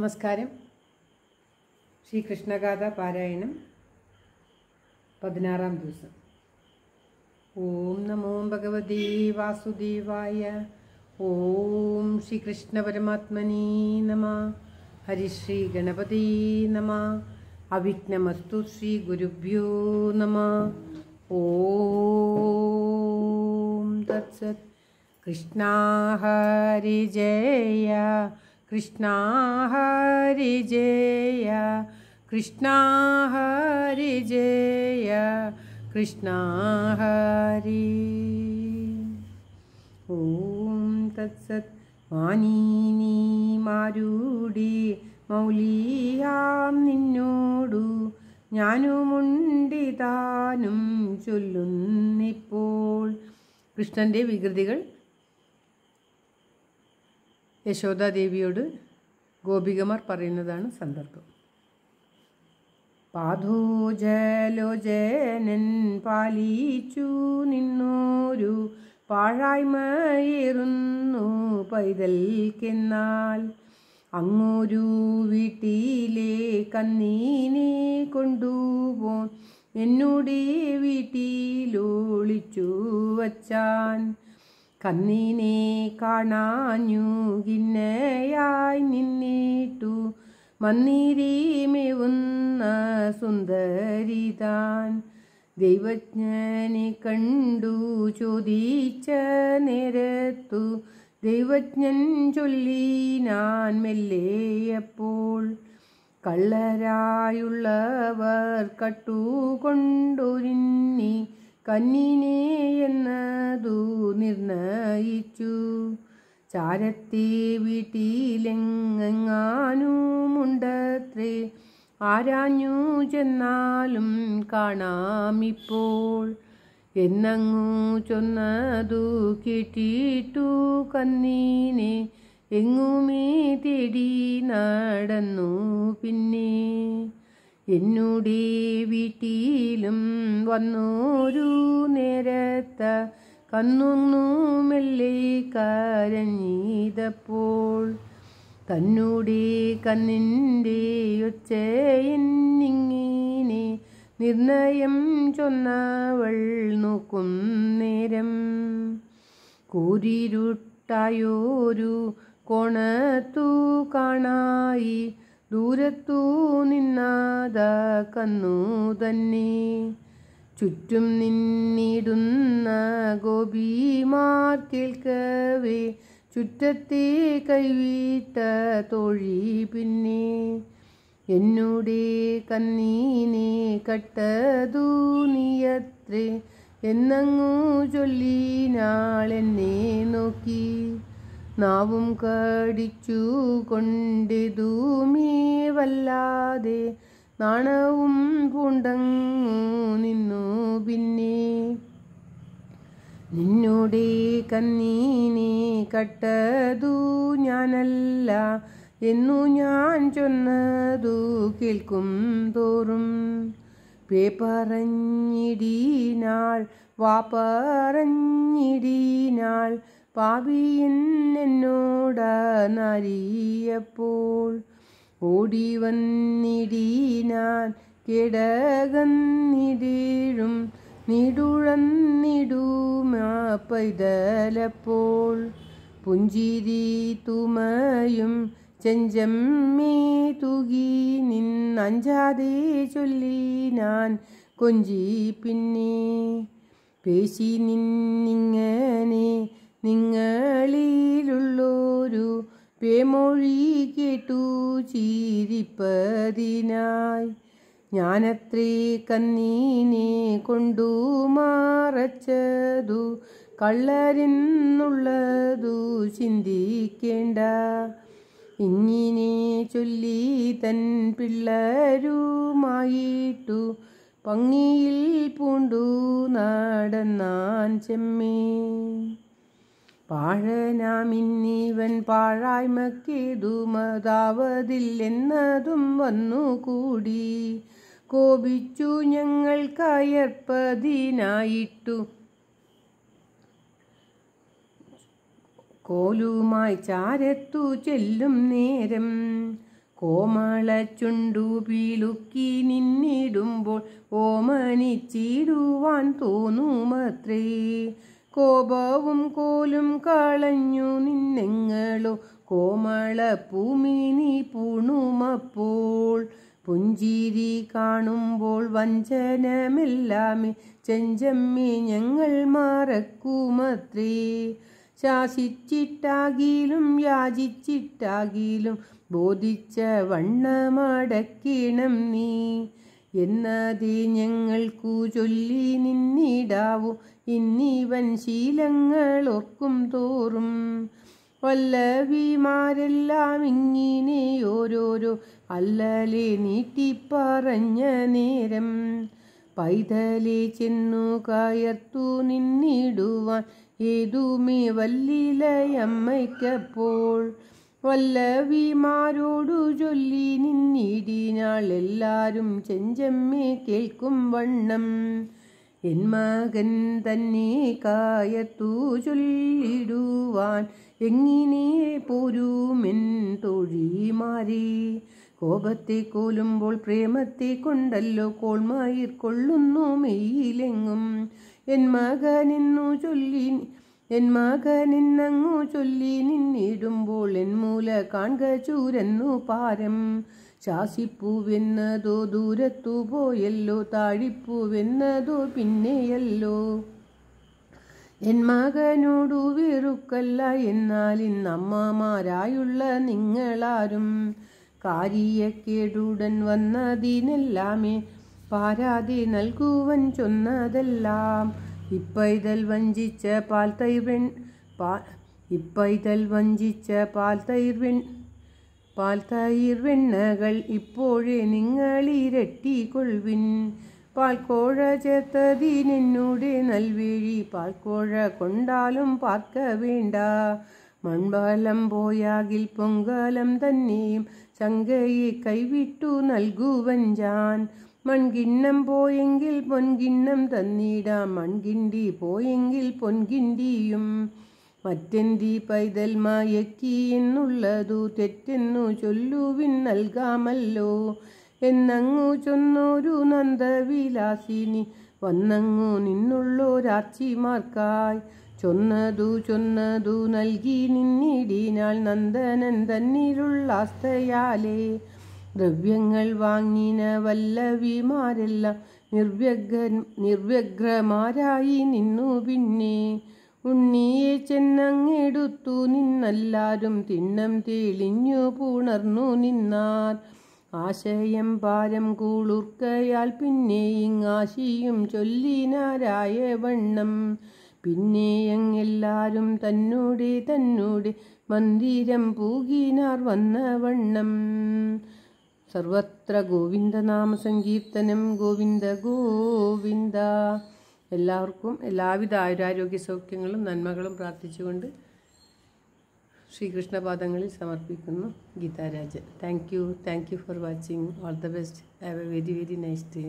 നമസ്കാരം കൃഷ്ണഗാഥ പാരായണം പതിനാറാം ദിവസം ഓം നമോ ഭഗവതി വാസുദേവായ ഓം കൃഷ്ണ പരമാത്മനി നമ ഹരിശ്രീ ഗണപതി നമ അവിഘ്നമസ്തു ശ്രീ ഗുരുഭ്യോ നമ ഓം തത്സത് കൃഷ്ണാ ഹരി ജയ കൃഷ്ണ ഹരി ജയ കൃഷ്ണ ഹരി ജയ കൃഷ്ണ ഹരി ഓം തത്സത് മാനീനി മാരൂടി മൗലിയാം നിന്നോടു ഞാനുമുണ്ടിതാനും ചൊല്ലുന്നിപ്പോൾ കൃഷ്ണൻ്റെ വികൃതികൾ യശോദാദേവിയോട് ഗോപികമാർ പറയുന്നതാണ് സന്ദർഭം ജനൻ പാലിച്ചു നിന്നോരു പാഴായ്മയേറുന്നു പൈതൽക്കെന്നാൽ അങ്ങോരു വീട്ടിലെ കന്നീനെ കൊണ്ടുപോൻ എന്നോടെ വീട്ടിലൊളിച്ചു വച്ചാൻ കന്നിനെ കാണാഞ്ഞു ഗിന്നയായി നിന്നിട്ടു മന്നിരീമെവുന്ന സുന്ദരിതാൻ ദൈവജ്ഞനെ കണ്ടു ചോദിച്ച നേരത്തു ദൈവജ്ഞൻ ഞാൻ മെല്ലേയപ്പോൾ കള്ളരായുള്ളവർ കട്ടുകൊണ്ടൊരിന്നി കന്നിനെ എന്നതു നിർണയിച്ചു ചാരത്തെ വീട്ടിലെങ്ങാനുമുണ്ടത്രേ ആരാഞ്ഞു ചെന്നാലും കാണാമിപ്പോൾ എന്നങ്ങു ചൊന്നതു കിട്ടിയിട്ടു കന്നീനെ എങ്ങുമേ തേടി നടന്നു പിന്നെ എന്നുടെ വീട്ടിലും വന്നോരു നേരത്ത കന്നുന്നു മെല്ലെ കരഞ്ഞീതപ്പോൾ തന്നുടെ കണ്ണിൻ്റെ ഒച്ചയെന്നിങ്ങനെ നിർണയം ചൊന്നവൾ നോക്കും നേരം കൂരിരുട്ടായോരു കോണത്തു കാണായി ദൂരത്തു നിന്നാത കന്നു തന്നെ ചുറ്റും നിന്നിടുന്ന ഗോപിമാർ കേൾക്കവേ ചുറ്റത്തെ കൈവീട്ട തോഴി പിന്നെ എന്നോടെ കന്നീനെ കട്ടതു നീയത്രേ എന്നങ്ങു എന്നെ നോക്കി നാവും കടിച്ചു കൊണ്ടിതൂമേ വല്ലാതെ നാണവും പൂണ്ടങ്ങു നിന്നു പിന്നെ നിന്നോടെ കന്നീനെ കട്ടതു ഞാനല്ല എന്നു ഞാൻ ചൊന്നതു കേൾക്കും തോറും പേപ്പറഞ്ഞിടീനാൾ വാപ്പറഞ്ഞിടീനാൾ പാപിയൻ എന്നോട നരിയപ്പോൾ ഓടി വന്നിടീനാൻ കിടകന്നിടീഴും നിടുഴന്നിടുമാ പൈതലപ്പോൾ പുഞ്ചിരി തുമയും ചെഞ്ചമ്മേ തുകി നിന്നഞ്ചാതെ ചൊല്ലി ഞാൻ കൊഞ്ചി പിന്നെ പേശി നിന്നിങ്ങനെ നിങ്ങളിലുള്ളൊരു പേമൊഴി കേട്ടു ചീരിപ്പതിനായി ഞാനത്രേ കന്നീനെ കൊണ്ടു മാറച്ചതു കള്ളരെന്നുള്ളതു ചിന്തിക്കേണ്ട ഇങ്ങിനെ ചൊല്ലി തൻ പിള്ളരുമായിട്ടു പങ്ങിയിൽ പൂണ്ടു നടന്നാൻ ചെമ്മേ പാഴനാമിന്നീവൻ പാഴായ്മക്കേതുമതാവതില്ലെന്നതും വന്നുകൂടി കോപിച്ചു ഞങ്ങൾ കയർപ്പതിനായിട്ടു കോലുമായി ചാരത്തു ചെല്ലും നേരം കോമള ചുണ്ടു പിലുക്കി നിന്നിടുമ്പോൾ ഓമനിച്ചിടുവാൻ തോന്നുമത്രേ കോപവും കോലും കളഞ്ഞു നിന്നെങ്ങളോ കോമള നീ പൂണുമപ്പോൾ പുഞ്ചിരി കാണുമ്പോൾ വഞ്ചനമെല്ലാമേ ചെഞ്ചമ്മി ഞങ്ങൾ മറക്കുമത്രേ ശാസിച്ചിട്ടാകിലും യാചിച്ചിട്ടാകിലും ബോധിച്ച വണ്ണമടക്കിണം നീ എന്നതീ ഞങ്ങൾക്കു ചൊല്ലി നിന്നിടാവൂ ഇന്നിവൻ ശീലങ്ങളൊക്കും തോറും വല്ലവിമാരെല്ലാം ഇങ്ങനെ ഓരോരോ അല്ലലെ നീട്ടിപ്പറഞ്ഞ നേരം പൈതലെ ചെന്നു കയർത്തു നിന്നിടുവാൻ ഏതുമേ വല്ലിലയമ്മയ്ക്കപ്പോൾ വല്ലവിമാരോടു ചൊല്ലി നിന്നിടിനാൾ എല്ലാരും ചെഞ്ചമ്മേ കേൾക്കും വണ്ണം എൻ മകൻ തന്നെ കായത്തു ചൊല്ലിടുവാൻ എങ്ങിനെ പോരുമെൻ തൊഴിമാരെ കോപത്തെ കോലുമ്പോൾ പ്രേമത്തെ കൊണ്ടല്ലോ കോൾമായിർ കൊള്ളുന്നു മെയ്യിലെങ്ങും എൻ മകനെന്നു ചൊല്ലി എൻ നിന്നങ്ങു ചൊല്ലി നിന്നിടുമ്പോൾ എൻ മൂല കാണുക ചൂരന്നു പാരം ശാസിപ്പൂവെന്നതോ ദൂരത്തു പോയല്ലോ താഴിപ്പൂവെന്നതോ പിന്നെയല്ലോ എൻ മകനോടു വെറുക്കല്ല എന്നാൽ ഇന്നമ്മമാരായുള്ള നിങ്ങളാരും കാര്യക്കേടുടൻ വന്നതിനെല്ലാമേ പാരാതെ നൽകുവൻ ചൊന്നതെല്ലാം ഇപ്പൈതൽ വഞ്ചിച്ച പാൽത്തൈർ വെൺ പാ ഇപ്പൈതൽ വഞ്ചിച്ച പാൽത്തൈർ വെൺ പാൽത്തൈർ വെണ്ണകൾ ഇപ്പോഴേ നിങ്ങൾ കോഴ ചേർത്തതി പാൽക്കോഴ നൽവിഴി പാൽ കോഴ കൊണ്ടാലും പാർക്ക വേണ്ട മൺപാലം പോയാകിൽ പൊങ്കാലം തന്നെയും ചങ്കയെ കൈവിട്ടു നൽകുവഞ്ചാൻ മൺകിണ്ണം പോയെങ്കിൽ പൊൻകിണ്ണം തന്നിടാം മൺകിണ്ടി പോയെങ്കിൽ പൊൻകിണ്ടിയും മറ്റെന്തി പൈതൽ മായക്കി എന്നുള്ളതു തെറ്റെന്നു ചൊല്ലുവിൻ നൽകാമല്ലോ എന്നങ്ങു ചൊന്നൊരു നന്ദവിലാസിനി വന്നങ്ങു നിന്നുള്ളോരാച്ചിമാർക്കായി ചൊന്നതു ചൊന്നതു നൽകി നിന്നിടിനാൾ നന്ദനൻ തന്നിലുള്ള ദ്രവ്യങ്ങൾ വാങ്ങിന വല്ലവിമാരെല്ലാം നിർവ്യഗ നിർവ്യഗ്രമാരായി നിന്നു പിന്നെ ഉണ്ണിയെ ചെന്നങ്ങെടുത്തു നിന്നെല്ലാരും തിണ്ണം തെളിഞ്ഞു പുണർന്നു നിന്നാർ ആശയം പാരം കൂളുർക്കയാൽ പിന്നെ ഇങ്ങാശിയും ചൊല്ലിനാരായ വണ്ണം പിന്നെ എങ്ങെല്ലാരും തന്നോടെ തന്നോടെ മന്ദിരം പൂകിനാർ വന്ന വണ്ണം സർവത്ര ഗോവിന്ദനാമ സങ്കീർത്തനം ഗോവിന്ദ ഗോവിന്ദ എല്ലാവർക്കും എല്ലാവിധ ആയുരാരോഗ്യ സൗഖ്യങ്ങളും നന്മകളും പ്രാർത്ഥിച്ചുകൊണ്ട് ശ്രീകൃഷ്ണപാദങ്ങളിൽ സമർപ്പിക്കുന്നു Geetha Rajan thank you thank you for watching all the best have a very very nice day